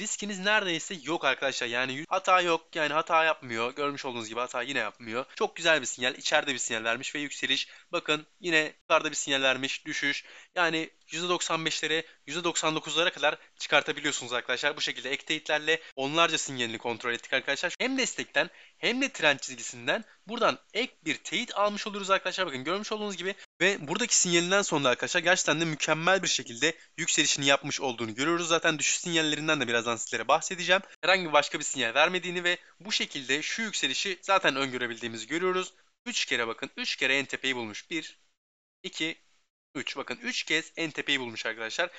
Riskiniz neredeyse yok arkadaşlar. Yani hata yok. Yani hata yapmıyor. Görmüş olduğunuz gibi hata yine yapmıyor. Çok güzel bir sinyal. İçeride bir sinyal vermiş ve yükseliş. Bakın yine yukarıda bir sinyal vermiş. Düşüş. Yani %95'lere %99'lara kadar çıkartabiliyorsunuz arkadaşlar. Bu şekilde ekteitlerle onlarca sinyalini kontrol ettik arkadaşlar. Hem destekten hem de trend çizgisinden buradan ek bir teyit almış oluruz arkadaşlar. Bakın görmüş olduğunuz gibi ve buradaki sinyalinden sonra arkadaşlar gerçekten de mükemmel bir şekilde yükselişini yapmış olduğunu görüyoruz. Zaten düşüş sinyallerinden de birazdan sizlere bahsedeceğim. Herhangi başka bir sinyal vermediğini ve bu şekilde şu yükselişi zaten öngörebildiğimizi görüyoruz. 3 kere bakın 3 kere en tepeyi bulmuş. 1, 2, 3. Bakın 3 kez en tepeyi bulmuş arkadaşlar.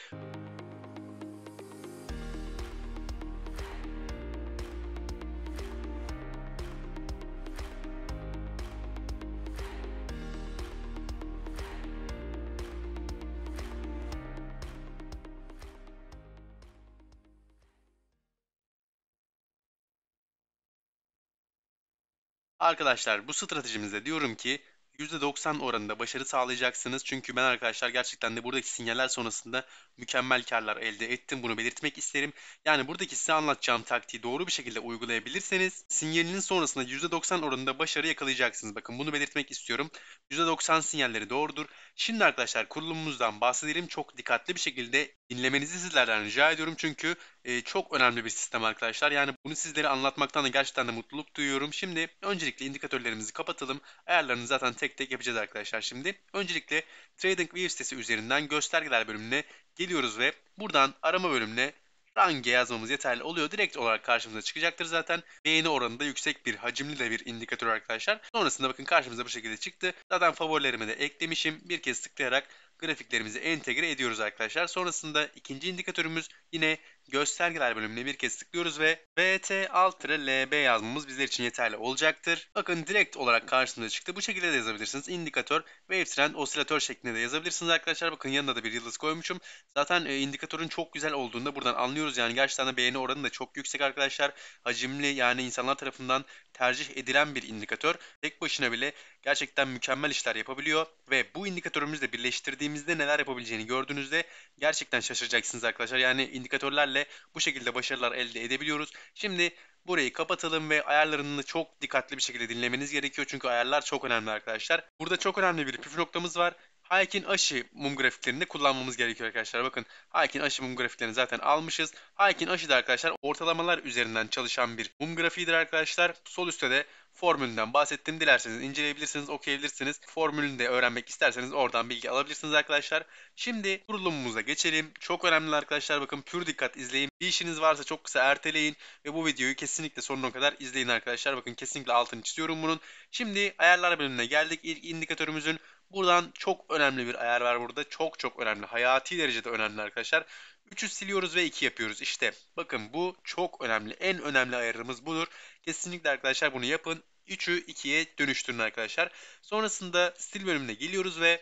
Arkadaşlar bu stratejimizde diyorum ki %90 oranında başarı sağlayacaksınız. Çünkü ben arkadaşlar gerçekten de buradaki sinyaller sonrasında mükemmel karlar elde ettim. Bunu belirtmek isterim. Yani buradaki size anlatacağım taktiği doğru bir şekilde uygulayabilirseniz sinyalinin sonrasında %90 oranında başarı yakalayacaksınız. Bakın bunu belirtmek istiyorum. %90 sinyalleri doğrudur. Şimdi arkadaşlar kurulumumuzdan bahsedelim. Çok dikkatli bir şekilde dinlemenizi sizlerden rica ediyorum. Çünkü e, çok önemli bir sistem arkadaşlar. Yani bunu sizlere anlatmaktan da gerçekten de mutluluk duyuyorum. Şimdi öncelikle indikatörlerimizi kapatalım. Ayarlarını zaten tek tek yapacağız arkadaşlar şimdi. Öncelikle TradingView sitesi üzerinden göstergeler bölümüne geliyoruz ve buradan arama bölümüne range yazmamız yeterli oluyor. Direkt olarak karşımıza çıkacaktır zaten. Beğeni oranı da yüksek bir hacimli de bir indikatör arkadaşlar. Sonrasında bakın karşımıza bu şekilde çıktı. Zaten favorilerime de eklemişim. Bir kez tıklayarak grafiklerimizi entegre ediyoruz arkadaşlar. Sonrasında ikinci indikatörümüz yine göstergeler bölümüne bir kez tıklıyoruz ve BT alt LB yazmamız bizler için yeterli olacaktır. Bakın direkt olarak karşımıza çıktı. Bu şekilde de yazabilirsiniz. İndikatör, wave trend, osilatör şeklinde de yazabilirsiniz arkadaşlar. Bakın yanına da bir yıldız koymuşum. Zaten e, indikatörün çok güzel olduğunu da buradan anlıyoruz. Yani gerçekten de beğeni oranı da çok yüksek arkadaşlar. Hacimli yani insanlar tarafından tercih edilen bir indikatör. Tek başına bile gerçekten mükemmel işler yapabiliyor ve bu indikatörümüzle birleştirdiğimiz izlediğimizde neler yapabileceğini gördüğünüzde gerçekten şaşıracaksınız arkadaşlar. Yani indikatörlerle bu şekilde başarılar elde edebiliyoruz. Şimdi burayı kapatalım ve ayarlarını çok dikkatli bir şekilde dinlemeniz gerekiyor. Çünkü ayarlar çok önemli arkadaşlar. Burada çok önemli bir püf noktamız var. Hayek'in aşı mum grafiklerini kullanmamız gerekiyor arkadaşlar. Bakın Hayek'in aşı mum grafiklerini zaten almışız. Hayek'in aşı da arkadaşlar ortalamalar üzerinden çalışan bir mum grafiğidir arkadaşlar. Sol üstte de formülünden bahsettim. Dilerseniz inceleyebilirsiniz, okuyabilirsiniz. Formülünü de öğrenmek isterseniz oradan bilgi alabilirsiniz arkadaşlar. Şimdi kurulumumuza geçelim. Çok önemli arkadaşlar bakın pür dikkat izleyin. Bir işiniz varsa çok kısa erteleyin ve bu videoyu kesinlikle sonuna kadar izleyin arkadaşlar. Bakın kesinlikle altını çiziyorum bunun. Şimdi ayarlar bölümüne geldik. İlk indikatörümüzün Buradan çok önemli bir ayar var burada. Çok çok önemli. Hayati derecede önemli arkadaşlar. 3'ü siliyoruz ve 2 yapıyoruz. İşte bakın bu çok önemli. En önemli ayarımız budur. Kesinlikle arkadaşlar bunu yapın. 3'ü 2'ye dönüştürün arkadaşlar. Sonrasında stil bölümüne geliyoruz ve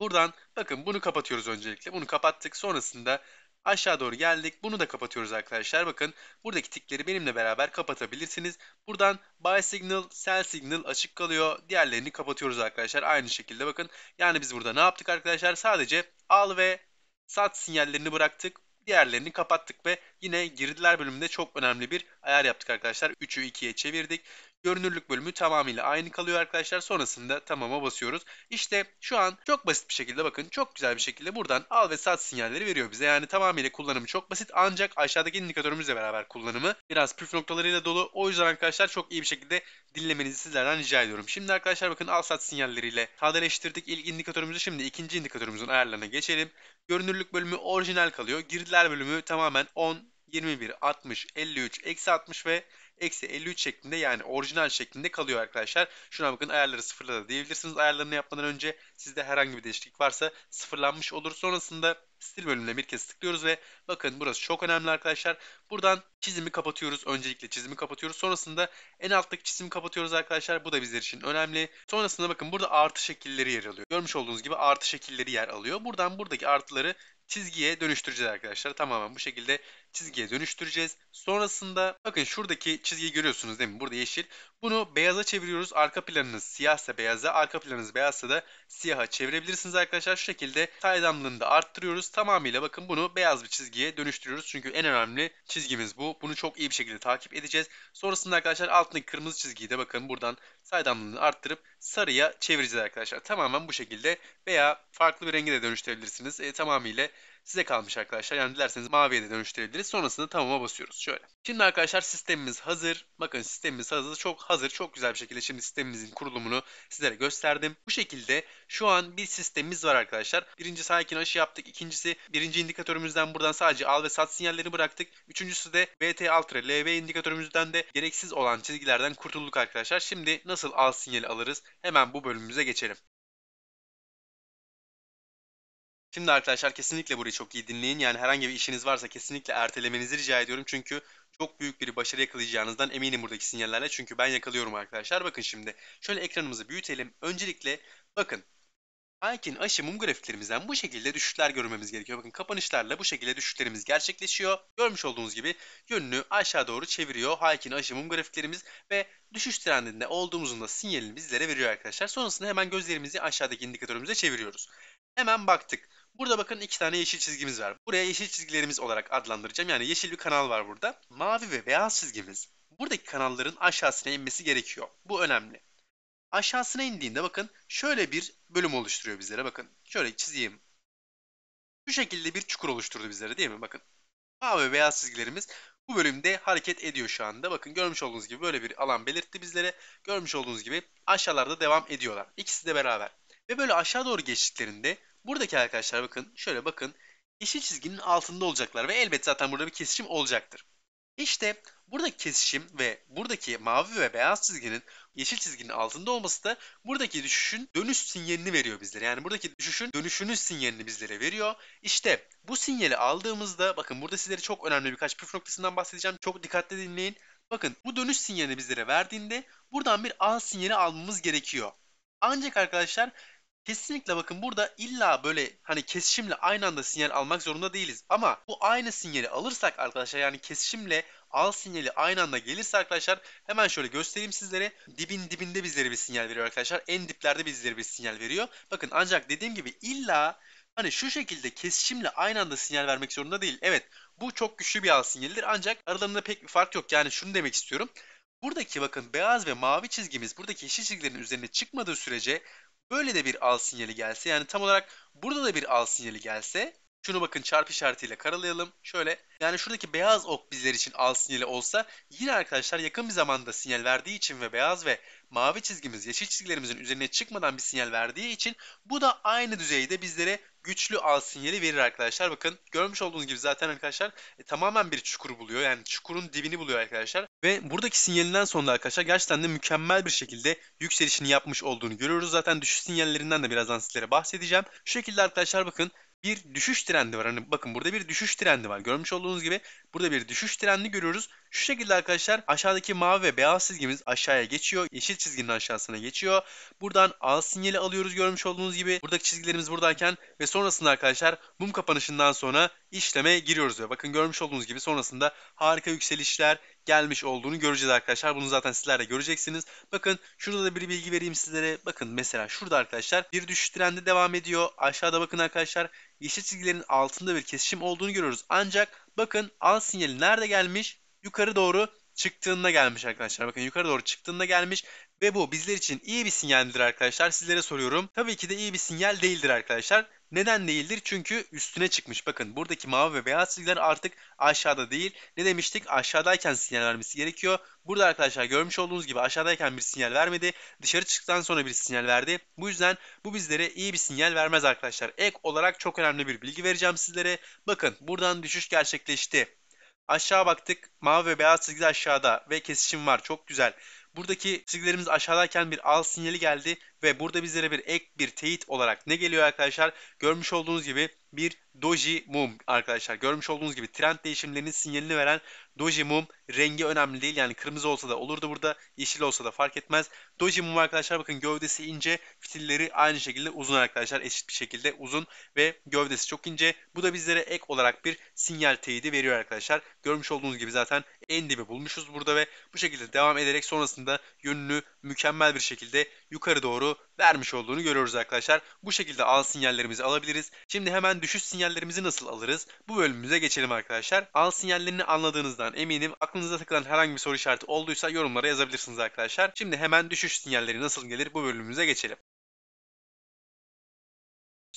buradan bakın bunu kapatıyoruz öncelikle. Bunu kapattık. Sonrasında Aşağı doğru geldik. Bunu da kapatıyoruz arkadaşlar. Bakın buradaki tikleri benimle beraber kapatabilirsiniz. Buradan buy signal, sell signal açık kalıyor. Diğerlerini kapatıyoruz arkadaşlar. Aynı şekilde bakın. Yani biz burada ne yaptık arkadaşlar? Sadece al ve sat sinyallerini bıraktık. Diğerlerini kapattık ve yine girdiler bölümünde çok önemli bir ayar yaptık arkadaşlar. 3'ü 2'ye çevirdik. Görünürlük bölümü tamamıyla aynı kalıyor arkadaşlar. Sonrasında tamama basıyoruz. İşte şu an çok basit bir şekilde bakın çok güzel bir şekilde buradan al ve sat sinyalleri veriyor bize. Yani tamamıyla kullanımı çok basit ancak aşağıdaki indikatörümüzle beraber kullanımı biraz püf noktalarıyla dolu. O yüzden arkadaşlar çok iyi bir şekilde dinlemenizi sizlerden rica ediyorum. Şimdi arkadaşlar bakın al sat sinyalleriyle sadeleştirdik ilk indikatörümüzü. Şimdi ikinci indikatörümüzün ayarlarına geçelim. Görünürlük bölümü orijinal kalıyor. Girdiler bölümü tamamen 10, 21, 60, 53, eksi 60 ve eksi 53 şeklinde yani orijinal şeklinde kalıyor arkadaşlar. Şuna bakın ayarları sıfırladı diyebilirsiniz. Ayarlarını yapmadan önce sizde herhangi bir değişiklik varsa sıfırlanmış olur. Sonrasında stil bölümüne bir kez tıklıyoruz ve bakın burası çok önemli arkadaşlar. Buradan çizimi kapatıyoruz. Öncelikle çizimi kapatıyoruz. Sonrasında en alttaki çizimi kapatıyoruz arkadaşlar. Bu da bizler için önemli. Sonrasında bakın burada artı şekilleri yer alıyor. Görmüş olduğunuz gibi artı şekilleri yer alıyor. Buradan buradaki artıları çizgiye dönüştüreceğiz arkadaşlar. Tamamen bu şekilde çizgiye dönüştüreceğiz. Sonrasında bakın şuradaki çizgiyi görüyorsunuz değil mi? Burada yeşil. Bunu beyaza çeviriyoruz. Arka planınız siyahsa beyaza, arka planınız beyazsa da siyaha çevirebilirsiniz arkadaşlar. Şu şekilde saydamlığını da arttırıyoruz. Tamamıyla bakın bunu beyaz bir çizgiye dönüştürüyoruz. Çünkü en önemli çizgimiz bu. Bunu çok iyi bir şekilde takip edeceğiz. Sonrasında arkadaşlar altındaki kırmızı çizgiyi de bakın buradan saydamlığını arttırıp sarıya çevireceğiz arkadaşlar. Tamamen bu şekilde veya farklı bir rengi de dönüştürebilirsiniz. E, tamamıyla Size kalmış arkadaşlar. Yani dilerseniz maviye de dönüştürebiliriz. Sonrasında tamama basıyoruz. Şöyle. Şimdi arkadaşlar sistemimiz hazır. Bakın sistemimiz hazır. Çok hazır. Çok güzel bir şekilde şimdi sistemimizin kurulumunu sizlere gösterdim. Bu şekilde şu an bir sistemimiz var arkadaşlar. Birinci sakin aşı yaptık. İkincisi birinci indikatörümüzden buradan sadece al ve sat sinyallerini bıraktık. Üçüncüsü de BT Altra LV indikatörümüzden de gereksiz olan çizgilerden kurtulduk arkadaşlar. Şimdi nasıl al sinyali alırız? Hemen bu bölümümüze geçelim. Şimdi arkadaşlar kesinlikle burayı çok iyi dinleyin. Yani herhangi bir işiniz varsa kesinlikle ertelemenizi rica ediyorum. Çünkü çok büyük bir başarı yakalayacağınızdan eminim buradaki sinyallerle. Çünkü ben yakalıyorum arkadaşlar. Bakın şimdi şöyle ekranımızı büyütelim. Öncelikle bakın Aykin aşı mum grafiklerimizden bu şekilde düşüşler görmemiz gerekiyor. Bakın kapanışlarla bu şekilde düşüşlerimiz gerçekleşiyor. Görmüş olduğunuz gibi yönünü aşağı doğru çeviriyor. Aykin aşı mum grafiklerimiz ve düşüş trendinde olduğumuzun da sinyalini bizlere veriyor arkadaşlar. Sonrasında hemen gözlerimizi aşağıdaki indikatörümüze çeviriyoruz. Hemen baktık. Burada bakın iki tane yeşil çizgimiz var. Buraya yeşil çizgilerimiz olarak adlandıracağım. Yani yeşil bir kanal var burada. Mavi ve beyaz çizgimiz buradaki kanalların aşağısına inmesi gerekiyor. Bu önemli. Aşağısına indiğinde bakın şöyle bir bölüm oluşturuyor bizlere. Bakın şöyle çizeyim. Bu şekilde bir çukur oluşturdu bizlere değil mi? Bakın mavi ve beyaz çizgilerimiz bu bölümde hareket ediyor şu anda. Bakın görmüş olduğunuz gibi böyle bir alan belirtti bizlere. Görmüş olduğunuz gibi aşağılarda devam ediyorlar. İkisi de beraber. Ve böyle aşağı doğru geçtiklerinde Buradaki arkadaşlar bakın şöyle bakın. Yeşil çizginin altında olacaklar ve elbet zaten burada bir kesişim olacaktır. İşte buradaki kesişim ve buradaki mavi ve beyaz çizginin yeşil çizginin altında olması da buradaki düşüşün dönüş sinyalini veriyor bizlere. Yani buradaki düşüşün dönüşünün sinyalini bizlere veriyor. İşte bu sinyali aldığımızda bakın burada sizlere çok önemli birkaç püf noktasından bahsedeceğim. Çok dikkatli dinleyin. Bakın bu dönüş sinyalini bizlere verdiğinde buradan bir al sinyali almamız gerekiyor. Ancak arkadaşlar Kesinlikle bakın burada illa böyle hani kesişimle aynı anda sinyal almak zorunda değiliz. Ama bu aynı sinyali alırsak arkadaşlar yani kesişimle al sinyali aynı anda gelirse arkadaşlar hemen şöyle göstereyim sizlere. Dibin dibinde bizlere bir sinyal veriyor arkadaşlar. En diplerde bizlere bir sinyal veriyor. Bakın ancak dediğim gibi illa hani şu şekilde kesişimle aynı anda sinyal vermek zorunda değil. Evet bu çok güçlü bir al sinyalidir ancak aralarında pek bir fark yok. Yani şunu demek istiyorum. Buradaki bakın beyaz ve mavi çizgimiz buradaki yeşil çizgilerin üzerine çıkmadığı sürece böyle de bir al sinyali gelse yani tam olarak burada da bir al sinyali gelse şunu bakın çarpı işaretiyle karalayalım. Şöyle yani şuradaki beyaz ok bizler için al sinyali olsa yine arkadaşlar yakın bir zamanda sinyal verdiği için ve beyaz ve mavi çizgimiz yeşil çizgilerimizin üzerine çıkmadan bir sinyal verdiği için bu da aynı düzeyde bizlere güçlü al sinyali verir arkadaşlar. Bakın görmüş olduğunuz gibi zaten arkadaşlar e, tamamen bir çukur buluyor. Yani çukurun dibini buluyor arkadaşlar. Ve buradaki sinyalinden sonra arkadaşlar gerçekten de mükemmel bir şekilde yükselişini yapmış olduğunu görüyoruz. Zaten düşüş sinyallerinden de birazdan sizlere bahsedeceğim. Şu şekilde arkadaşlar bakın bir düşüş trendi var. Hani bakın burada bir düşüş trendi var. Görmüş olduğunuz gibi burada bir düşüş trendi görüyoruz. Şu şekilde arkadaşlar aşağıdaki mavi ve beyaz çizgimiz aşağıya geçiyor. Yeşil çizginin aşağısına geçiyor. Buradan al sinyali alıyoruz görmüş olduğunuz gibi. Buradaki çizgilerimiz buradayken ve sonrasında arkadaşlar mum kapanışından sonra işleme giriyoruz. Ve bakın görmüş olduğunuz gibi sonrasında harika yükselişler, gelmiş olduğunu göreceğiz arkadaşlar. Bunu zaten sizler de göreceksiniz. Bakın şurada da bir bilgi vereyim sizlere. Bakın mesela şurada arkadaşlar bir düşüş trendi devam ediyor. Aşağıda bakın arkadaşlar yeşil çizgilerin altında bir kesişim olduğunu görüyoruz. Ancak bakın al sinyali nerede gelmiş? Yukarı doğru çıktığında gelmiş arkadaşlar. Bakın yukarı doğru çıktığında gelmiş ve bu bizler için iyi bir sinyaldir arkadaşlar. Sizlere soruyorum. Tabii ki de iyi bir sinyal değildir arkadaşlar. Neden değildir? Çünkü üstüne çıkmış. Bakın buradaki mavi ve beyaz çizgiler artık aşağıda değil. Ne demiştik? Aşağıdayken sinyal vermesi gerekiyor. Burada arkadaşlar görmüş olduğunuz gibi aşağıdayken bir sinyal vermedi. Dışarı çıktıktan sonra bir sinyal verdi. Bu yüzden bu bizlere iyi bir sinyal vermez arkadaşlar. Ek olarak çok önemli bir bilgi vereceğim sizlere. Bakın buradan düşüş gerçekleşti. Aşağı baktık. Mavi ve beyaz çizgi aşağıda ve kesişim var. Çok güzel. Buradaki çizgilerimiz aşağıdayken bir al sinyali geldi. Ve burada bizlere bir ek bir teyit olarak ne geliyor arkadaşlar? Görmüş olduğunuz gibi bir doji mum arkadaşlar. Görmüş olduğunuz gibi trend değişimlerinin sinyalini veren doji mum rengi önemli değil. Yani kırmızı olsa da olurdu burada. Yeşil olsa da fark etmez. Doji mum arkadaşlar bakın gövdesi ince. Fitilleri aynı şekilde uzun arkadaşlar. Eşit bir şekilde uzun ve gövdesi çok ince. Bu da bizlere ek olarak bir sinyal teyidi veriyor arkadaşlar. Görmüş olduğunuz gibi zaten en dibi bulmuşuz burada ve bu şekilde devam ederek sonrasında yönünü mükemmel bir şekilde yukarı doğru vermiş olduğunu görüyoruz arkadaşlar. Bu şekilde al sinyallerimizi alabiliriz. Şimdi hemen düşüş sinyallerimizi nasıl alırız? Bu bölümümüze geçelim arkadaşlar. Al sinyallerini anladığınızdan eminim. Aklınıza takılan herhangi bir soru işareti olduysa yorumlara yazabilirsiniz arkadaşlar. Şimdi hemen düşüş sinyalleri nasıl gelir bu bölümümüze geçelim.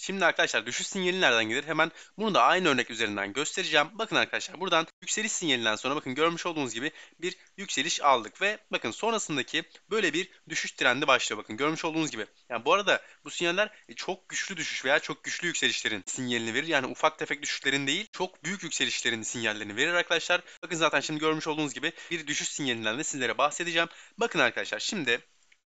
Şimdi arkadaşlar düşüş sinyali nereden gelir? Hemen bunu da aynı örnek üzerinden göstereceğim. Bakın arkadaşlar buradan yükseliş sinyalinden sonra bakın görmüş olduğunuz gibi bir yükseliş aldık ve bakın sonrasındaki böyle bir düşüş trendi başlıyor. Bakın görmüş olduğunuz gibi. Yani bu arada bu sinyaller e, çok güçlü düşüş veya çok güçlü yükselişlerin sinyalini verir. Yani ufak tefek düşüşlerin değil çok büyük yükselişlerin sinyallerini verir arkadaşlar. Bakın zaten şimdi görmüş olduğunuz gibi bir düşüş sinyalinden de sizlere bahsedeceğim. Bakın arkadaşlar şimdi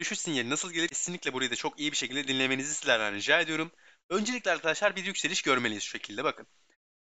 düşüş sinyali nasıl gelir? Kesinlikle burayı da çok iyi bir şekilde dinlemenizi sizlerden rica ediyorum. Öncelikle arkadaşlar bir yükseliş görmeliyiz şu şekilde bakın.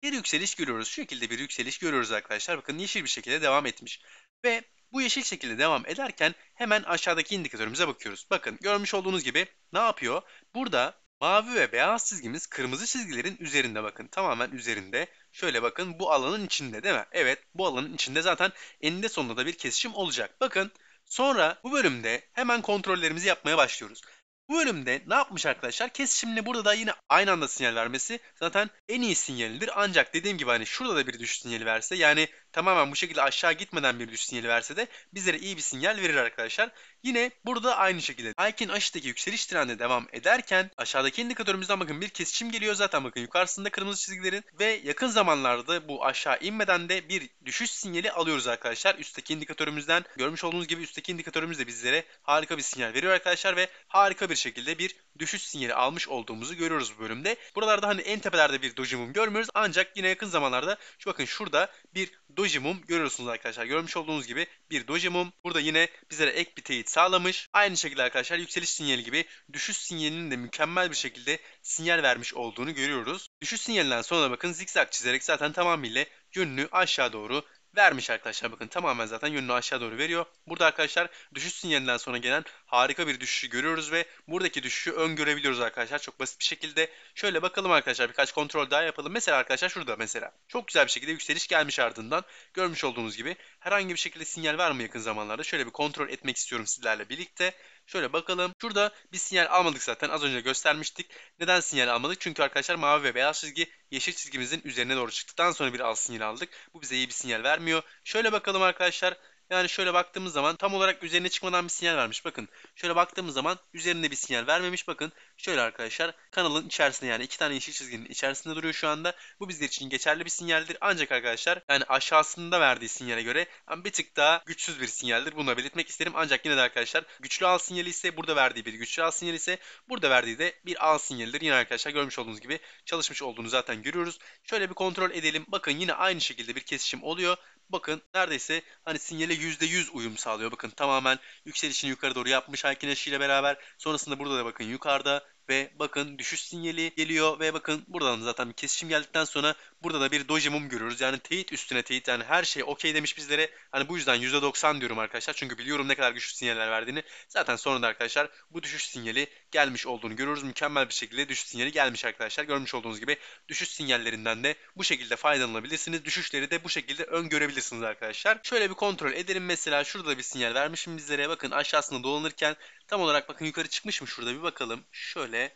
Bir yükseliş görüyoruz. Şu şekilde bir yükseliş görüyoruz arkadaşlar. Bakın yeşil bir şekilde devam etmiş. Ve bu yeşil şekilde devam ederken hemen aşağıdaki indikatörümüze bakıyoruz. Bakın görmüş olduğunuz gibi ne yapıyor? Burada mavi ve beyaz çizgimiz kırmızı çizgilerin üzerinde bakın. Tamamen üzerinde. Şöyle bakın bu alanın içinde değil mi? Evet bu alanın içinde zaten eninde sonunda da bir kesişim olacak. Bakın sonra bu bölümde hemen kontrollerimizi yapmaya başlıyoruz. Bu bölümde ne yapmış arkadaşlar? Kesişimle burada da yine aynı anda sinyal vermesi zaten en iyi sinyalidir. Ancak dediğim gibi hani şurada da bir düşüş sinyali verse yani tamamen bu şekilde aşağı gitmeden bir düş sinyali verse de bizlere iyi bir sinyal verir arkadaşlar. Yine burada aynı şekilde Ayken aşıdaki yükseliş trendi devam ederken aşağıdaki indikatörümüzden bakın bir kesişim geliyor zaten bakın yukarısında kırmızı çizgilerin ve yakın zamanlarda bu aşağı inmeden de bir düşüş sinyali alıyoruz arkadaşlar. Üstteki indikatörümüzden görmüş olduğunuz gibi üstteki indikatörümüz de bizlere harika bir sinyal veriyor arkadaşlar ve harika bir şekilde bir düşüş sinyali almış olduğumuzu görüyoruz bu bölümde. Buralarda hani en tepelerde bir dojumum görmüyoruz ancak yine yakın zamanlarda şu bakın şurada bir dojumum doji mum görüyorsunuz arkadaşlar. Görmüş olduğunuz gibi bir doji mum. Burada yine bizlere ek bir teyit sağlamış. Aynı şekilde arkadaşlar yükseliş sinyali gibi düşüş sinyalinin de mükemmel bir şekilde sinyal vermiş olduğunu görüyoruz. Düşüş sinyalinden sonra bakın zikzak çizerek zaten tamamıyla yönünü aşağı doğru vermiş arkadaşlar. Bakın tamamen zaten yönünü aşağı doğru veriyor. Burada arkadaşlar düşüş sinyalinden sonra gelen harika bir düşüşü görüyoruz ve buradaki düşüşü öngörebiliyoruz arkadaşlar. Çok basit bir şekilde. Şöyle bakalım arkadaşlar birkaç kontrol daha yapalım. Mesela arkadaşlar şurada mesela. Çok güzel bir şekilde yükseliş gelmiş ardından. Görmüş olduğunuz gibi herhangi bir şekilde sinyal var mı yakın zamanlarda? Şöyle bir kontrol etmek istiyorum sizlerle birlikte. Şöyle bakalım. Şurada bir sinyal almadık zaten. Az önce göstermiştik. Neden sinyal almadık? Çünkü arkadaşlar mavi ve beyaz çizgi yeşil çizgimizin üzerine doğru çıktıktan sonra bir alt sinyal aldık. Bu bize iyi bir sinyal vermiyor. Şöyle bakalım arkadaşlar. Yani şöyle baktığımız zaman tam olarak üzerine çıkmadan bir sinyal vermiş. Bakın şöyle baktığımız zaman üzerinde bir sinyal vermemiş. Bakın şöyle arkadaşlar kanalın içerisinde yani iki tane yeşil çizginin içerisinde duruyor şu anda. Bu bizler için geçerli bir sinyaldir. Ancak arkadaşlar yani aşağısında verdiği sinyale göre yani bir tık daha güçsüz bir sinyaldir. Bunu da belirtmek isterim. Ancak yine de arkadaşlar güçlü al sinyali ise burada verdiği bir güçlü al sinyali ise burada verdiği de bir al sinyalidir. Yine arkadaşlar görmüş olduğunuz gibi çalışmış olduğunu zaten görüyoruz. Şöyle bir kontrol edelim. Bakın yine aynı şekilde bir kesişim oluyor. Bakın neredeyse hani sinyale %100 uyum sağlıyor. Bakın tamamen yükselişini yukarı doğru yapmış Haykin ile beraber. Sonrasında burada da bakın yukarıda ve bakın düşüş sinyali geliyor ve bakın buradan zaten bir kesişim geldikten sonra Burada da bir doji mum görüyoruz. Yani teyit üstüne teyit yani her şey okey demiş bizlere. Hani bu yüzden %90 diyorum arkadaşlar. Çünkü biliyorum ne kadar güçlü sinyaller verdiğini. Zaten sonunda arkadaşlar bu düşüş sinyali gelmiş olduğunu görüyoruz. Mükemmel bir şekilde düşüş sinyali gelmiş arkadaşlar. Görmüş olduğunuz gibi düşüş sinyallerinden de bu şekilde faydalanabilirsiniz. Düşüşleri de bu şekilde öngörebilirsiniz arkadaşlar. Şöyle bir kontrol edelim. Mesela şurada bir sinyal vermişim bizlere. Bakın aşağısında dolanırken tam olarak bakın yukarı çıkmış mı şurada bir bakalım. Şöyle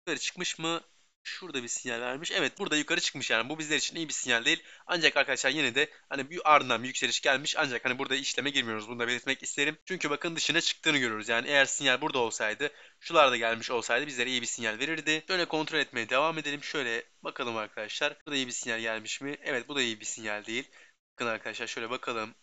yukarı çıkmış mı? Şurada bir sinyal vermiş. Evet burada yukarı çıkmış yani. Bu bizler için iyi bir sinyal değil. Ancak arkadaşlar yine de hani bir ardından bir yükseliş gelmiş. Ancak hani burada işleme girmiyoruz. Bunu da belirtmek isterim. Çünkü bakın dışına çıktığını görüyoruz. Yani eğer sinyal burada olsaydı şularda gelmiş olsaydı bizlere iyi bir sinyal verirdi. Şöyle kontrol etmeye devam edelim. Şöyle bakalım arkadaşlar. Bu da iyi bir sinyal gelmiş mi? Evet bu da iyi bir sinyal değil. Bakın arkadaşlar şöyle bakalım.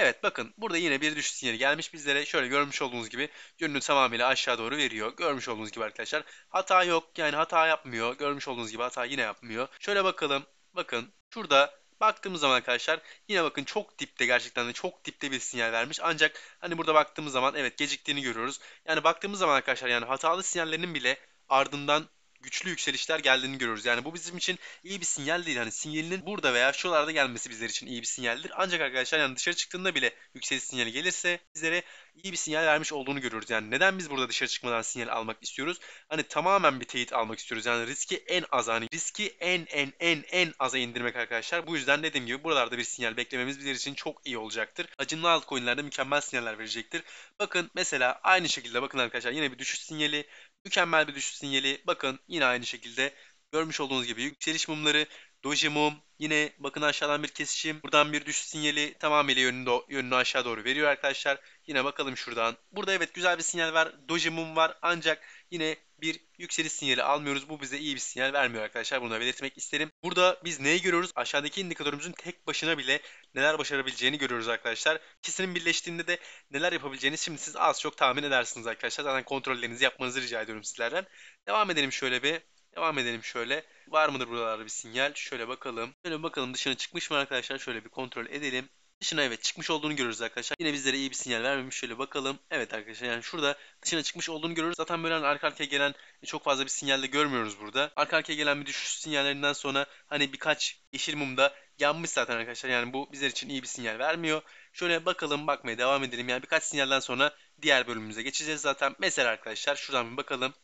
Evet bakın burada yine bir düşüş sinyali gelmiş bizlere. Şöyle görmüş olduğunuz gibi yönünü tamamıyla aşağı doğru veriyor. Görmüş olduğunuz gibi arkadaşlar hata yok yani hata yapmıyor. Görmüş olduğunuz gibi hata yine yapmıyor. Şöyle bakalım bakın şurada baktığımız zaman arkadaşlar yine bakın çok dipte gerçekten de çok dipte bir sinyal vermiş. Ancak hani burada baktığımız zaman evet geciktiğini görüyoruz. Yani baktığımız zaman arkadaşlar yani hatalı sinyallerinin bile ardından güçlü yükselişler geldiğini görüyoruz. Yani bu bizim için iyi bir sinyal değil. Hani sinyalinin burada veya şuralarda gelmesi bizler için iyi bir sinyaldir. Ancak arkadaşlar yani dışarı çıktığında bile yükseliş sinyali gelirse bizlere iyi bir sinyal vermiş olduğunu görüyoruz. Yani neden biz burada dışarı çıkmadan sinyal almak istiyoruz? Hani tamamen bir teyit almak istiyoruz. Yani riski en az hani riski en en en en aza indirmek arkadaşlar. Bu yüzden dediğim gibi buralarda bir sinyal beklememiz bizler için çok iyi olacaktır. Acınlı altcoin'lerde mükemmel sinyaller verecektir. Bakın mesela aynı şekilde bakın arkadaşlar yine bir düşüş sinyali Mükemmel bir düşüş sinyali. Bakın yine aynı şekilde görmüş olduğunuz gibi yükseliş mumları, doji mum, yine bakın aşağıdan bir kesişim. Buradan bir düşüş sinyali tamamıyla yönünü, yönünü aşağı doğru veriyor arkadaşlar. Yine bakalım şuradan. Burada evet güzel bir sinyal var. Doji mum var ancak yine bir yükseliş sinyali almıyoruz. Bu bize iyi bir sinyal vermiyor arkadaşlar. Bunu da belirtmek isterim. Burada biz neyi görüyoruz? Aşağıdaki indikatörümüzün tek başına bile neler başarabileceğini görüyoruz arkadaşlar. İkisinin birleştiğinde de neler yapabileceğini şimdi siz az çok tahmin edersiniz arkadaşlar. Zaten kontrollerinizi yapmanızı rica ediyorum sizlerden. Devam edelim şöyle bir. Devam edelim şöyle. Var mıdır buralarda bir sinyal? Şöyle bakalım. Şöyle bakalım dışına çıkmış mı arkadaşlar? Şöyle bir kontrol edelim. Dışına evet çıkmış olduğunu görürüz arkadaşlar. Yine bizlere iyi bir sinyal vermemiş. Şöyle bakalım. Evet arkadaşlar yani şurada dışına çıkmış olduğunu görürüz. Zaten böyle hani arka arkaya gelen çok fazla bir sinyal de görmüyoruz burada. Arka arkaya gelen bir düşüş sinyallerinden sonra hani birkaç yeşil mumda yanmış zaten arkadaşlar. Yani bu bizler için iyi bir sinyal vermiyor. Şöyle bakalım bakmaya devam edelim. Yani birkaç sinyalden sonra diğer bölümümüze geçeceğiz zaten. Mesela arkadaşlar şuradan bir bakalım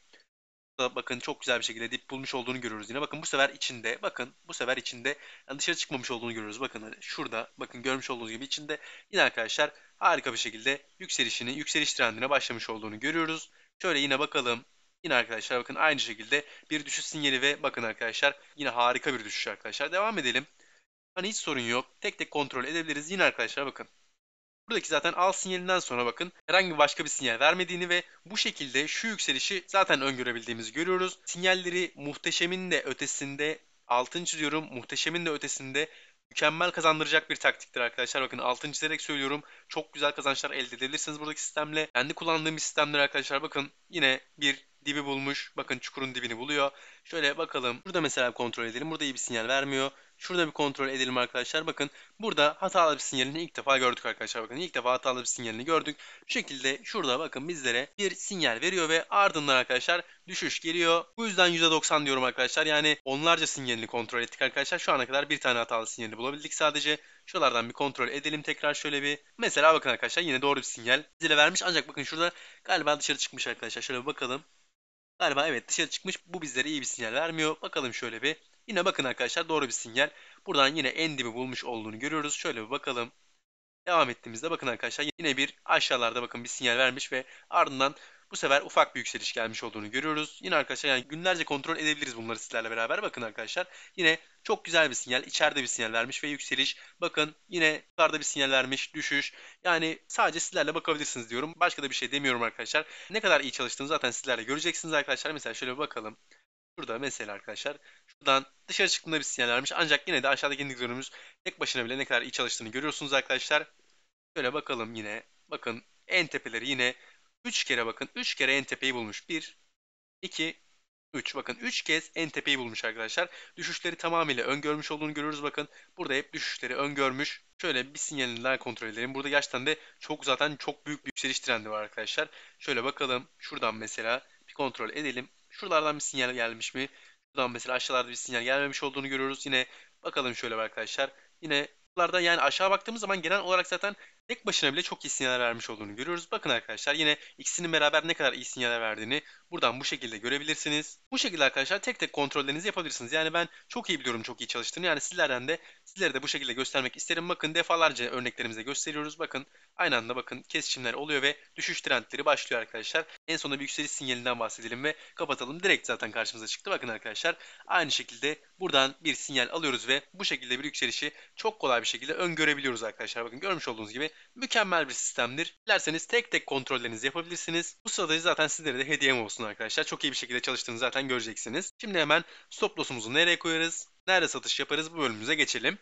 da bakın çok güzel bir şekilde dip bulmuş olduğunu görüyoruz yine. Bakın bu sefer içinde bakın bu sefer içinde yani dışarı çıkmamış olduğunu görüyoruz. Bakın hani şurada bakın görmüş olduğunuz gibi içinde yine arkadaşlar harika bir şekilde yükselişini yükseliş trendine başlamış olduğunu görüyoruz. Şöyle yine bakalım. Yine arkadaşlar bakın aynı şekilde bir düşüş sinyali ve bakın arkadaşlar yine harika bir düşüş arkadaşlar. Devam edelim. Hani hiç sorun yok. Tek tek kontrol edebiliriz. Yine arkadaşlar bakın Buradaki zaten al sinyalinden sonra bakın herhangi başka bir sinyal vermediğini ve bu şekilde şu yükselişi zaten öngörebildiğimizi görüyoruz. Sinyalleri muhteşemin de ötesinde altın çiziyorum muhteşemin de ötesinde mükemmel kazandıracak bir taktiktir arkadaşlar. Bakın altın çizerek söylüyorum. Çok güzel kazançlar elde edebilirsiniz buradaki sistemle. Kendi kullandığım bir sistemler arkadaşlar bakın yine bir dibi bulmuş. Bakın çukurun dibini buluyor. Şöyle bakalım. Burada mesela kontrol edelim. Burada iyi bir sinyal vermiyor. Şurada bir kontrol edelim arkadaşlar. Bakın burada hatalı bir sinyalini ilk defa gördük arkadaşlar. Bakın ilk defa hatalı bir sinyalini gördük. Bu şekilde şurada bakın bizlere bir sinyal veriyor ve ardından arkadaşlar düşüş geliyor. Bu yüzden %90 diyorum arkadaşlar. Yani onlarca sinyalini kontrol ettik arkadaşlar. Şu ana kadar bir tane hatalı sinyali bulabildik sadece. Şuralardan bir kontrol edelim tekrar şöyle bir. Mesela bakın arkadaşlar yine doğru bir sinyal bizlere vermiş. Ancak bakın şurada galiba dışarı çıkmış arkadaşlar. Şöyle bir bakalım. Galiba evet dışarı çıkmış. Bu bizlere iyi bir sinyal vermiyor. Bakalım şöyle bir. Yine bakın arkadaşlar doğru bir sinyal. Buradan yine en dibi bulmuş olduğunu görüyoruz. Şöyle bir bakalım. Devam ettiğimizde bakın arkadaşlar yine bir aşağılarda bakın bir sinyal vermiş ve ardından bu sefer ufak bir yükseliş gelmiş olduğunu görüyoruz. Yine arkadaşlar yani günlerce kontrol edebiliriz bunları sizlerle beraber. Bakın arkadaşlar yine çok güzel bir sinyal, içeride bir sinyal vermiş ve yükseliş. Bakın yine yukarıda bir sinyal vermiş, düşüş. Yani sadece sizlerle bakabilirsiniz diyorum. Başka da bir şey demiyorum arkadaşlar. Ne kadar iyi çalıştığını zaten sizlerle göreceksiniz arkadaşlar. Mesela şöyle bakalım. Burada mesela arkadaşlar Şuradan dışarı çıktığında bir sinyal vermiş. Ancak yine de aşağıdaki indikatörümüz tek başına bile ne kadar iyi çalıştığını görüyorsunuz arkadaşlar. Şöyle bakalım yine. Bakın en tepeleri yine 3 kere bakın. 3 kere en tepeyi bulmuş. 1, 2, 3. Bakın 3 kez en tepeyi bulmuş arkadaşlar. Düşüşleri tamamıyla öngörmüş olduğunu görüyoruz. Bakın burada hep düşüşleri öngörmüş. Şöyle bir sinyalini daha kontrol edelim. Burada gerçekten de çok zaten çok büyük bir yükseliş trendi var arkadaşlar. Şöyle bakalım. Şuradan mesela bir kontrol edelim. Şuralardan bir sinyal gelmiş mi? Buradan mesela aşağılarda bir sinyal gelmemiş olduğunu görüyoruz. Yine bakalım şöyle arkadaşlar. Yine buralarda yani aşağı baktığımız zaman genel olarak zaten tek başına bile çok iyi sinyaller vermiş olduğunu görüyoruz. Bakın arkadaşlar yine ikisinin beraber ne kadar iyi sinyaller verdiğini buradan bu şekilde görebilirsiniz. Bu şekilde arkadaşlar tek tek kontrollerinizi yapabilirsiniz. Yani ben çok iyi biliyorum çok iyi çalıştığını. Yani sizlerden de sizlere de bu şekilde göstermek isterim. Bakın defalarca örneklerimize gösteriyoruz. Bakın aynı anda bakın kesişimler oluyor ve düşüş trendleri başlıyor arkadaşlar. En sonunda bir yükseliş sinyalinden bahsedelim ve kapatalım. Direkt zaten karşımıza çıktı. Bakın arkadaşlar aynı şekilde buradan bir sinyal alıyoruz ve bu şekilde bir yükselişi çok kolay bir şekilde öngörebiliyoruz arkadaşlar. Bakın görmüş olduğunuz gibi mükemmel bir sistemdir. Dilerseniz tek tek kontrollerinizi yapabilirsiniz. Bu sırada zaten sizlere de hediyem olsun arkadaşlar. Çok iyi bir şekilde çalıştığını zaten göreceksiniz. Şimdi hemen stop loss'umuzu nereye koyarız? Nerede satış yaparız bu bölümümüze geçelim.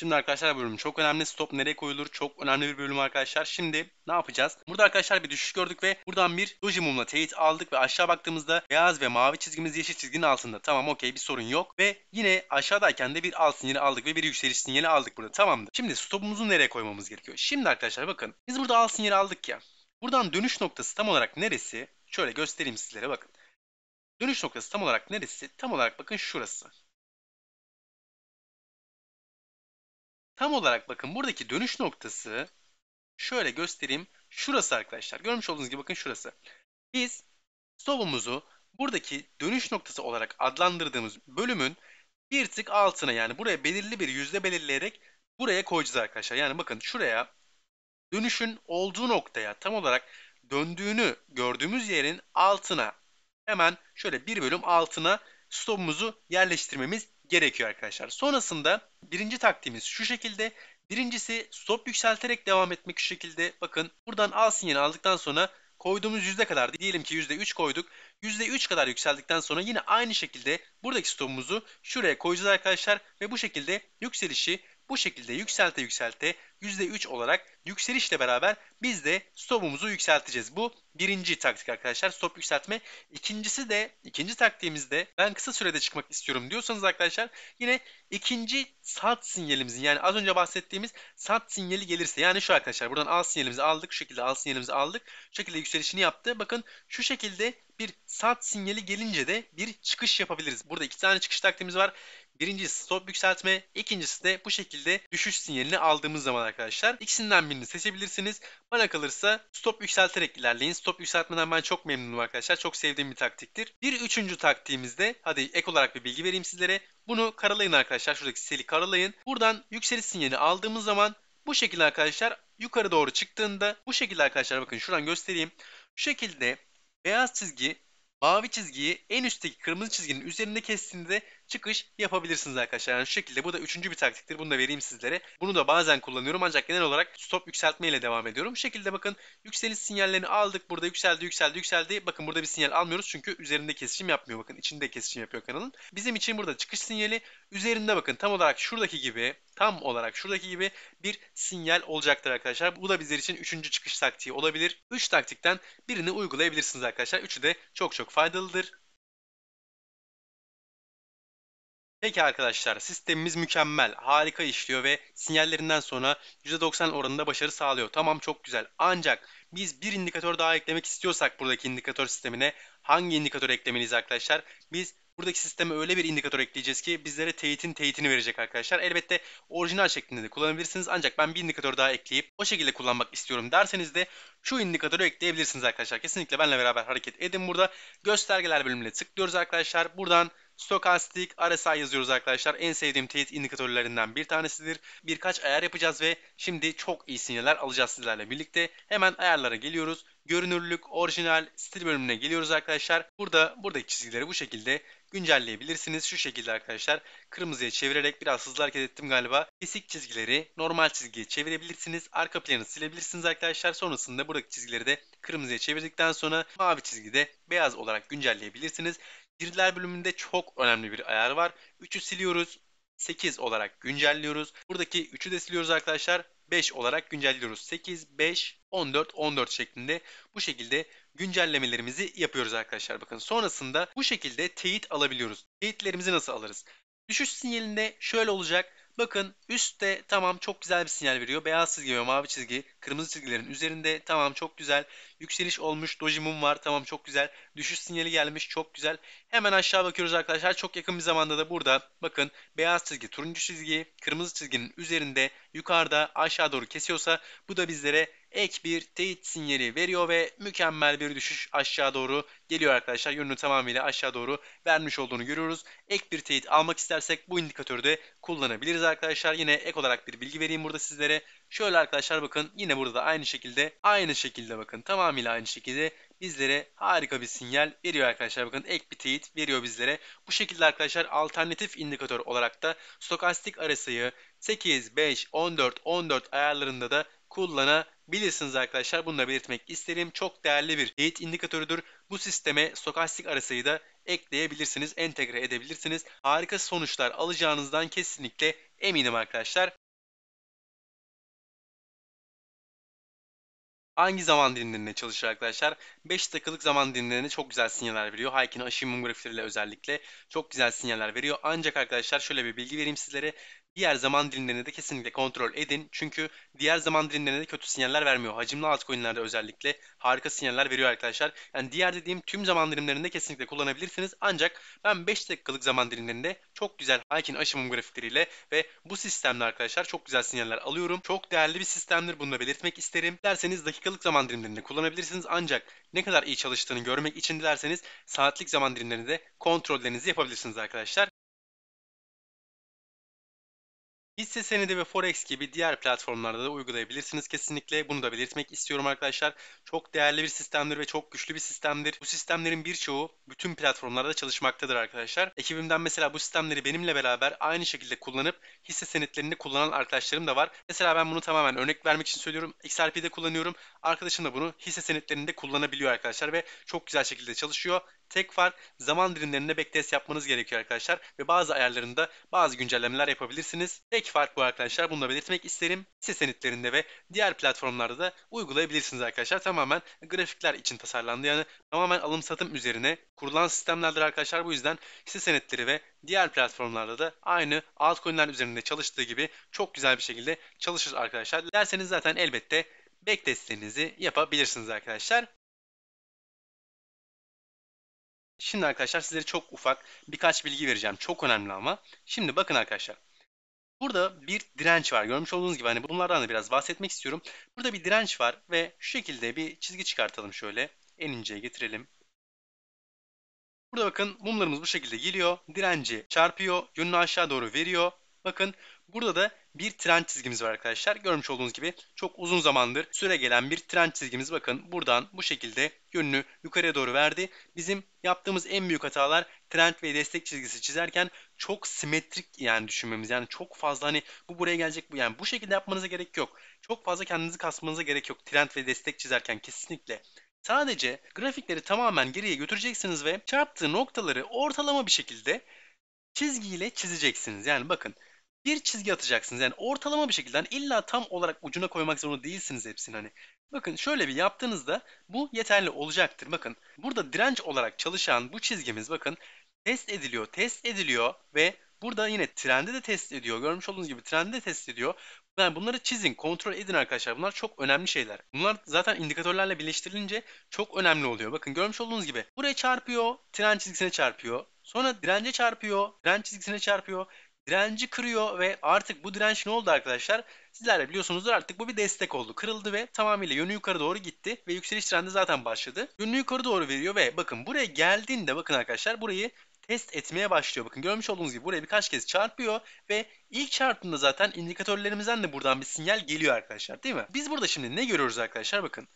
Şimdi arkadaşlar bölüm çok önemli. Stop nereye koyulur? Çok önemli bir bölüm arkadaşlar. Şimdi ne yapacağız? Burada arkadaşlar bir düşüş gördük ve buradan bir doji mumla teyit aldık ve aşağı baktığımızda beyaz ve mavi çizgimiz yeşil çizginin altında. Tamam okey bir sorun yok. Ve yine aşağıdayken de bir alt sinyali aldık ve bir yükseliş sinyali aldık burada. Tamamdır. Şimdi stopumuzu nereye koymamız gerekiyor? Şimdi arkadaşlar bakın. Biz burada alt sinyali aldık ya. Buradan dönüş noktası tam olarak neresi? Şöyle göstereyim sizlere bakın. Dönüş noktası tam olarak neresi? Tam olarak bakın şurası. Tam olarak bakın buradaki dönüş noktası şöyle göstereyim. Şurası arkadaşlar. Görmüş olduğunuz gibi bakın şurası. Biz stopumuzu buradaki dönüş noktası olarak adlandırdığımız bölümün bir tık altına yani buraya belirli bir yüzde belirleyerek buraya koyacağız arkadaşlar. Yani bakın şuraya dönüşün olduğu noktaya tam olarak döndüğünü gördüğümüz yerin altına hemen şöyle bir bölüm altına stopumuzu yerleştirmemiz gerekiyor arkadaşlar. Sonrasında birinci taktiğimiz şu şekilde. Birincisi stop yükselterek devam etmek şu şekilde. Bakın buradan al sinyali aldıktan sonra koyduğumuz yüzde kadar diyelim ki yüzde %3 koyduk. yüzde %3 kadar yükseldikten sonra yine aynı şekilde buradaki stopumuzu şuraya koyacağız arkadaşlar ve bu şekilde yükselişi bu şekilde yükselte yükselte %3 olarak yükselişle beraber biz de stopumuzu yükselteceğiz. Bu birinci taktik arkadaşlar stop yükseltme. İkincisi de ikinci taktiğimizde ben kısa sürede çıkmak istiyorum diyorsanız arkadaşlar yine ikinci sat sinyalimizin yani az önce bahsettiğimiz sat sinyali gelirse yani şu arkadaşlar buradan al sinyalimizi aldık şu şekilde al sinyalimizi aldık şu şekilde yükselişini yaptı. Bakın şu şekilde bir sat sinyali gelince de bir çıkış yapabiliriz. Burada iki tane çıkış taktiğimiz var. Birincisi stop yükseltme, ikincisi de bu şekilde düşüş sinyalini aldığımız zaman arkadaşlar. İkisinden birini seçebilirsiniz. Bana kalırsa stop yükselterek ilerleyin. Stop yükseltmeden ben çok memnunum arkadaşlar. Çok sevdiğim bir taktiktir. Bir üçüncü taktiğimizde hadi ek olarak bir bilgi vereyim sizlere. Bunu karalayın arkadaşlar. Şuradaki seli karalayın. Buradan yükseliş sinyali aldığımız zaman bu şekilde arkadaşlar yukarı doğru çıktığında bu şekilde arkadaşlar bakın şuradan göstereyim. Şu şekilde beyaz çizgi mavi çizgiyi en üstteki kırmızı çizginin üzerinde kestiğinde çıkış yapabilirsiniz arkadaşlar. Yani şu şekilde bu da üçüncü bir taktiktir. Bunu da vereyim sizlere. Bunu da bazen kullanıyorum ancak genel olarak stop yükseltme devam ediyorum. Şu şekilde bakın yükseliş sinyallerini aldık. Burada yükseldi yükseldi yükseldi. Bakın burada bir sinyal almıyoruz çünkü üzerinde kesişim yapmıyor. Bakın içinde kesişim yapıyor kanalın. Bizim için burada çıkış sinyali üzerinde bakın tam olarak şuradaki gibi tam olarak şuradaki gibi bir sinyal olacaktır arkadaşlar. Bu da bizler için üçüncü çıkış taktiği olabilir. Üç taktikten birini uygulayabilirsiniz arkadaşlar. Üçü de çok çok faydalıdır. Peki arkadaşlar sistemimiz mükemmel, harika işliyor ve sinyallerinden sonra %90 oranında başarı sağlıyor. Tamam çok güzel ancak biz bir indikatör daha eklemek istiyorsak buradaki indikatör sistemine hangi indikatör eklemeliyiz arkadaşlar? Biz buradaki sisteme öyle bir indikatör ekleyeceğiz ki bizlere teyitin teyitini verecek arkadaşlar. Elbette orijinal şeklinde de kullanabilirsiniz ancak ben bir indikatör daha ekleyip o şekilde kullanmak istiyorum derseniz de şu indikatörü ekleyebilirsiniz arkadaşlar. Kesinlikle benimle beraber hareket edin burada. Göstergeler bölümüne tıklıyoruz arkadaşlar. Buradan Stokastik RSI yazıyoruz arkadaşlar. En sevdiğim teyit indikatörlerinden bir tanesidir. Birkaç ayar yapacağız ve şimdi çok iyi sinyaller alacağız sizlerle birlikte. Hemen ayarlara geliyoruz. Görünürlük, orijinal, stil bölümüne geliyoruz arkadaşlar. Burada buradaki çizgileri bu şekilde güncelleyebilirsiniz. Şu şekilde arkadaşlar kırmızıya çevirerek biraz hızlı hareket ettim galiba. Kesik çizgileri normal çizgiye çevirebilirsiniz. Arka planı silebilirsiniz arkadaşlar. Sonrasında buradaki çizgileri de kırmızıya çevirdikten sonra mavi çizgide beyaz olarak güncelleyebilirsiniz. Girdiler bölümünde çok önemli bir ayar var. 3'ü siliyoruz. 8 olarak güncelliyoruz. Buradaki 3'ü de siliyoruz arkadaşlar. 5 olarak güncelliyoruz. 8, 5, 14, 14 şeklinde bu şekilde güncellemelerimizi yapıyoruz arkadaşlar. Bakın sonrasında bu şekilde teyit alabiliyoruz. Teyitlerimizi nasıl alırız? Düşüş sinyalinde şöyle olacak. Bakın üstte tamam çok güzel bir sinyal veriyor. Beyaz çizgi ve mavi çizgi kırmızı çizgilerin üzerinde tamam çok güzel. Yükseliş olmuş dojimum var tamam çok güzel. Düşüş sinyali gelmiş çok güzel. Hemen aşağı bakıyoruz arkadaşlar. Çok yakın bir zamanda da burada bakın beyaz çizgi turuncu çizgi kırmızı çizginin üzerinde yukarıda aşağı doğru kesiyorsa bu da bizlere ek bir teyit sinyali veriyor ve mükemmel bir düşüş aşağı doğru geliyor arkadaşlar. Yönünü tamamıyla aşağı doğru vermiş olduğunu görüyoruz. Ek bir teyit almak istersek bu indikatörü de kullanabiliriz arkadaşlar. Yine ek olarak bir bilgi vereyim burada sizlere. Şöyle arkadaşlar bakın yine burada da aynı şekilde aynı şekilde bakın tamamıyla aynı şekilde bizlere harika bir sinyal veriyor arkadaşlar. Bakın ek bir teyit veriyor bizlere. Bu şekilde arkadaşlar alternatif indikatör olarak da stokastik arasayı 8, 5, 14, 14 ayarlarında da kullanabiliriz bilirsiniz arkadaşlar. Bunu da belirtmek isterim. Çok değerli bir eğit indikatörüdür. Bu sisteme stokastik arasayı da ekleyebilirsiniz, entegre edebilirsiniz. Harika sonuçlar alacağınızdan kesinlikle eminim arkadaşlar. Hangi zaman dilimlerinde çalışır arkadaşlar? 5 dakikalık zaman dilimlerinde çok güzel sinyaller veriyor. Haykin aşımın grafikleriyle özellikle çok güzel sinyaller veriyor. Ancak arkadaşlar şöyle bir bilgi vereyim sizlere. Diğer zaman dilimlerini de kesinlikle kontrol edin. Çünkü diğer zaman dilimlerine de kötü sinyaller vermiyor. Hacimli altcoin'lerde özellikle harika sinyaller veriyor arkadaşlar. Yani diğer dediğim tüm zaman dilimlerinde kesinlikle kullanabilirsiniz. Ancak ben 5 dakikalık zaman dilimlerinde çok güzel Haykin aşımım grafikleriyle ve bu sistemle arkadaşlar çok güzel sinyaller alıyorum. Çok değerli bir sistemdir. Bunu da belirtmek isterim. Derseniz dakikalık zaman dilimlerinde kullanabilirsiniz. Ancak ne kadar iyi çalıştığını görmek için dilerseniz saatlik zaman dilimlerinde kontrollerinizi yapabilirsiniz arkadaşlar. Hisse senedi ve forex gibi diğer platformlarda da uygulayabilirsiniz kesinlikle. Bunu da belirtmek istiyorum arkadaşlar. Çok değerli bir sistemdir ve çok güçlü bir sistemdir. Bu sistemlerin birçoğu bütün platformlarda çalışmaktadır arkadaşlar. Ekibimden mesela bu sistemleri benimle beraber aynı şekilde kullanıp hisse senetlerini kullanan arkadaşlarım da var. Mesela ben bunu tamamen örnek vermek için söylüyorum. XRP'de kullanıyorum. Arkadaşım da bunu hisse senetlerinde kullanabiliyor arkadaşlar ve çok güzel şekilde çalışıyor. Tek fark zaman dilimlerinde backtest yapmanız gerekiyor arkadaşlar ve bazı ayarlarında bazı güncellemeler yapabilirsiniz. Tek fark bu arkadaşlar bunu da belirtmek isterim. Site senetlerinde ve diğer platformlarda da uygulayabilirsiniz arkadaşlar. Tamamen grafikler için tasarlandı yani tamamen alım satım üzerine kurulan sistemlerdir arkadaşlar. Bu yüzden hisse senetleri ve diğer platformlarda da aynı altcoin'ler üzerinde çalıştığı gibi çok güzel bir şekilde çalışır arkadaşlar. Derseniz zaten elbette backtestlerinizi yapabilirsiniz arkadaşlar. Şimdi arkadaşlar sizlere çok ufak birkaç bilgi vereceğim. Çok önemli ama. Şimdi bakın arkadaşlar. Burada bir direnç var. Görmüş olduğunuz gibi hani bunlardan da biraz bahsetmek istiyorum. Burada bir direnç var ve şu şekilde bir çizgi çıkartalım şöyle. En inceye getirelim. Burada bakın mumlarımız bu şekilde geliyor. Direnci çarpıyor. Yönünü aşağı doğru veriyor. Bakın Burada da bir trend çizgimiz var arkadaşlar. Görmüş olduğunuz gibi çok uzun zamandır süre gelen bir trend çizgimiz bakın buradan bu şekilde yönünü yukarıya doğru verdi. Bizim yaptığımız en büyük hatalar trend ve destek çizgisi çizerken çok simetrik yani düşünmemiz. Yani çok fazla hani bu buraya gelecek bu yani bu şekilde yapmanıza gerek yok. Çok fazla kendinizi kasmanıza gerek yok trend ve destek çizerken kesinlikle. Sadece grafikleri tamamen geriye götüreceksiniz ve çarptığı noktaları ortalama bir şekilde çizgiyle çizeceksiniz. Yani bakın bir çizgi atacaksınız. Yani ortalama bir şekilde hani illa tam olarak ucuna koymak zorunda değilsiniz hepsini hani. Bakın şöyle bir yaptığınızda bu yeterli olacaktır. Bakın burada direnç olarak çalışan bu çizgimiz bakın test ediliyor, test ediliyor ve burada yine trende de test ediyor. Görmüş olduğunuz gibi trende de test ediyor. Yani bunları çizin, kontrol edin arkadaşlar. Bunlar çok önemli şeyler. Bunlar zaten indikatörlerle birleştirilince çok önemli oluyor. Bakın görmüş olduğunuz gibi buraya çarpıyor, tren çizgisine çarpıyor. Sonra dirence çarpıyor, direnç çizgisine çarpıyor. Direnci kırıyor ve artık bu direnç ne oldu arkadaşlar? Sizler de biliyorsunuzdur artık bu bir destek oldu. Kırıldı ve tamamıyla yönü yukarı doğru gitti ve yükseliş trendi zaten başladı. Yönü yukarı doğru veriyor ve bakın buraya geldiğinde bakın arkadaşlar burayı test etmeye başlıyor. Bakın görmüş olduğunuz gibi buraya birkaç kez çarpıyor ve ilk çarptığında zaten indikatörlerimizden de buradan bir sinyal geliyor arkadaşlar değil mi? Biz burada şimdi ne görüyoruz arkadaşlar bakın.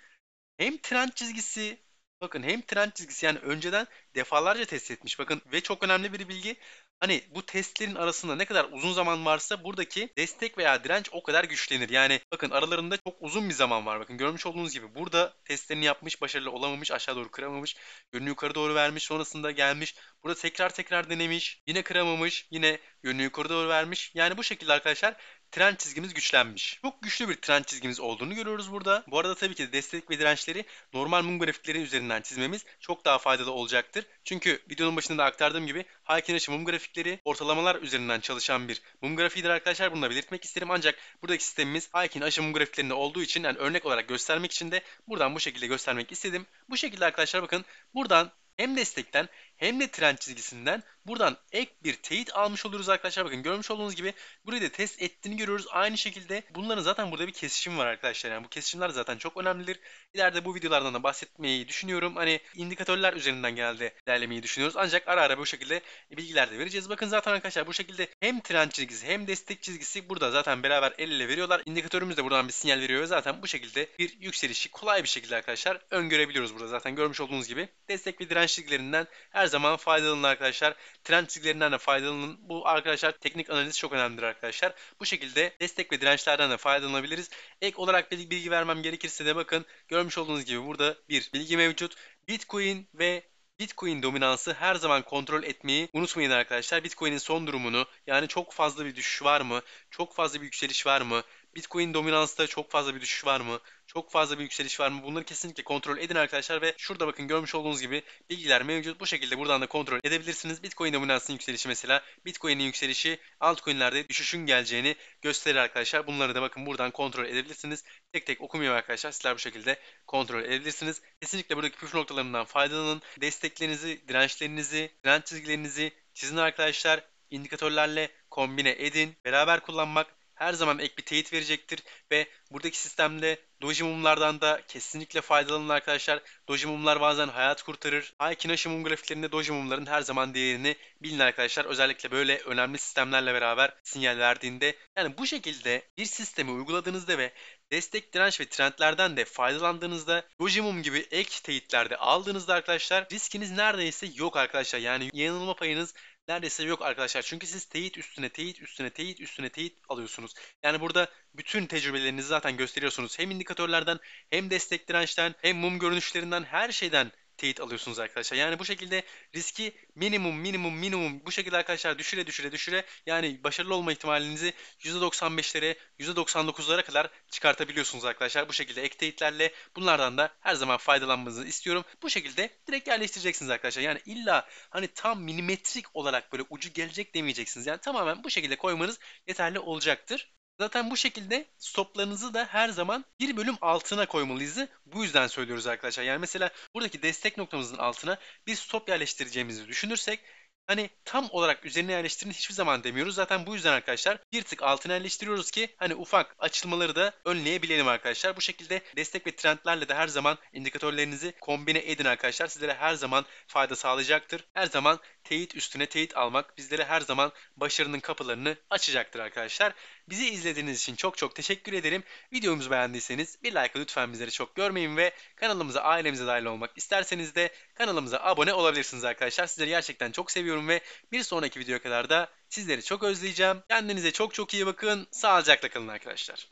Hem trend çizgisi Bakın hem trend çizgisi yani önceden defalarca test etmiş. Bakın ve çok önemli bir bilgi. Hani bu testlerin arasında ne kadar uzun zaman varsa buradaki destek veya direnç o kadar güçlenir. Yani bakın aralarında çok uzun bir zaman var. Bakın görmüş olduğunuz gibi burada testlerini yapmış, başarılı olamamış, aşağı doğru kıramamış, yönünü yukarı doğru vermiş, sonrasında gelmiş. Burada tekrar tekrar denemiş, yine kıramamış, yine yönünü yukarı doğru vermiş. Yani bu şekilde arkadaşlar Tren çizgimiz güçlenmiş. Çok güçlü bir tren çizgimiz olduğunu görüyoruz burada. Bu arada tabii ki de destek ve dirençleri normal mum grafikleri üzerinden çizmemiz çok daha faydalı olacaktır. Çünkü videonun başında da aktardığım gibi Haykenaşı mum grafikleri ortalamalar üzerinden çalışan bir mum grafiğidir arkadaşlar. Bunu da belirtmek isterim. Ancak buradaki sistemimiz Haykin aşı mum grafiklerinde olduğu için yani örnek olarak göstermek için de buradan bu şekilde göstermek istedim. Bu şekilde arkadaşlar bakın buradan hem destekten hem de trend çizgisinden buradan ek bir teyit almış oluruz arkadaşlar. Bakın görmüş olduğunuz gibi burayı da test ettiğini görüyoruz. Aynı şekilde bunların zaten burada bir kesişim var arkadaşlar. Yani bu kesişimler zaten çok önemlidir. İleride bu videolardan da bahsetmeyi düşünüyorum. Hani indikatörler üzerinden genelde ilerlemeyi düşünüyoruz. Ancak ara ara bu şekilde bilgiler de vereceğiz. Bakın zaten arkadaşlar bu şekilde hem trend çizgisi hem destek çizgisi burada zaten beraber el ele veriyorlar. İndikatörümüz de buradan bir sinyal veriyor zaten bu şekilde bir yükselişi kolay bir şekilde arkadaşlar öngörebiliyoruz burada zaten görmüş olduğunuz gibi. Destek ve direnç çizgilerinden her zaman zaman faydalanın arkadaşlar. Trend çizgilerinden de faydalanın. Bu arkadaşlar teknik analiz çok önemlidir arkadaşlar. Bu şekilde destek ve dirençlerden de faydalanabiliriz. Ek olarak bir bilgi vermem gerekirse de bakın görmüş olduğunuz gibi burada bir bilgi mevcut. Bitcoin ve Bitcoin dominansı her zaman kontrol etmeyi unutmayın arkadaşlar. Bitcoin'in son durumunu yani çok fazla bir düşüş var mı? Çok fazla bir yükseliş var mı? Bitcoin dominansta çok fazla bir düşüş var mı? Çok fazla bir yükseliş var mı? Bunları kesinlikle kontrol edin arkadaşlar ve şurada bakın görmüş olduğunuz gibi bilgiler mevcut. Bu şekilde buradan da kontrol edebilirsiniz. Bitcoin dominansının yükselişi mesela Bitcoin'in yükselişi altcoin'lerde düşüşün geleceğini gösterir arkadaşlar. Bunları da bakın buradan kontrol edebilirsiniz. Tek tek okumuyor arkadaşlar. Sizler bu şekilde kontrol edebilirsiniz. Kesinlikle buradaki püf noktalarından faydalanın. Desteklerinizi, dirençlerinizi, direnç çizgilerinizi çizin arkadaşlar. İndikatörlerle kombine edin. Beraber kullanmak her zaman ek bir teyit verecektir ve buradaki sistemde doji mumlardan da kesinlikle faydalanın arkadaşlar. Doji mumlar bazen hayat kurtarır. Aikinashi mum grafiklerinde doji mumların her zaman değerini bilin arkadaşlar. Özellikle böyle önemli sistemlerle beraber sinyal verdiğinde. Yani bu şekilde bir sistemi uyguladığınızda ve destek, direnç ve trendlerden de faydalandığınızda Dojimum gibi ek teyitlerde aldığınızda arkadaşlar riskiniz neredeyse yok arkadaşlar. Yani yanılma payınız neredeyse yok arkadaşlar. Çünkü siz teyit üstüne teyit üstüne teyit üstüne teyit alıyorsunuz. Yani burada bütün tecrübelerinizi zaten gösteriyorsunuz. Hem indikatörlerden hem destek dirençten hem mum görünüşlerinden her şeyden teyit alıyorsunuz arkadaşlar. Yani bu şekilde riski minimum minimum minimum bu şekilde arkadaşlar düşüre düşüre düşüre yani başarılı olma ihtimalinizi %95'lere %99'lara kadar çıkartabiliyorsunuz arkadaşlar. Bu şekilde ek teyitlerle bunlardan da her zaman faydalanmanızı istiyorum. Bu şekilde direkt yerleştireceksiniz arkadaşlar. Yani illa hani tam milimetrik olarak böyle ucu gelecek demeyeceksiniz. Yani tamamen bu şekilde koymanız yeterli olacaktır. Zaten bu şekilde stoplarınızı da her zaman bir bölüm altına koymalıyız. Bu yüzden söylüyoruz arkadaşlar. Yani mesela buradaki destek noktamızın altına bir stop yerleştireceğimizi düşünürsek hani tam olarak üzerine yerleştirin hiçbir zaman demiyoruz. Zaten bu yüzden arkadaşlar bir tık altına yerleştiriyoruz ki hani ufak açılmaları da önleyebilelim arkadaşlar. Bu şekilde destek ve trendlerle de her zaman indikatörlerinizi kombine edin arkadaşlar. Sizlere her zaman fayda sağlayacaktır. Her zaman teyit üstüne teyit almak bizlere her zaman başarının kapılarını açacaktır arkadaşlar. Bizi izlediğiniz için çok çok teşekkür ederim. Videomuzu beğendiyseniz bir like lütfen bizleri çok görmeyin ve kanalımıza ailemize dahil olmak isterseniz de kanalımıza abone olabilirsiniz arkadaşlar. Sizleri gerçekten çok seviyorum ve bir sonraki videoya kadar da sizleri çok özleyeceğim. Kendinize çok çok iyi bakın. Sağlıcakla kalın arkadaşlar.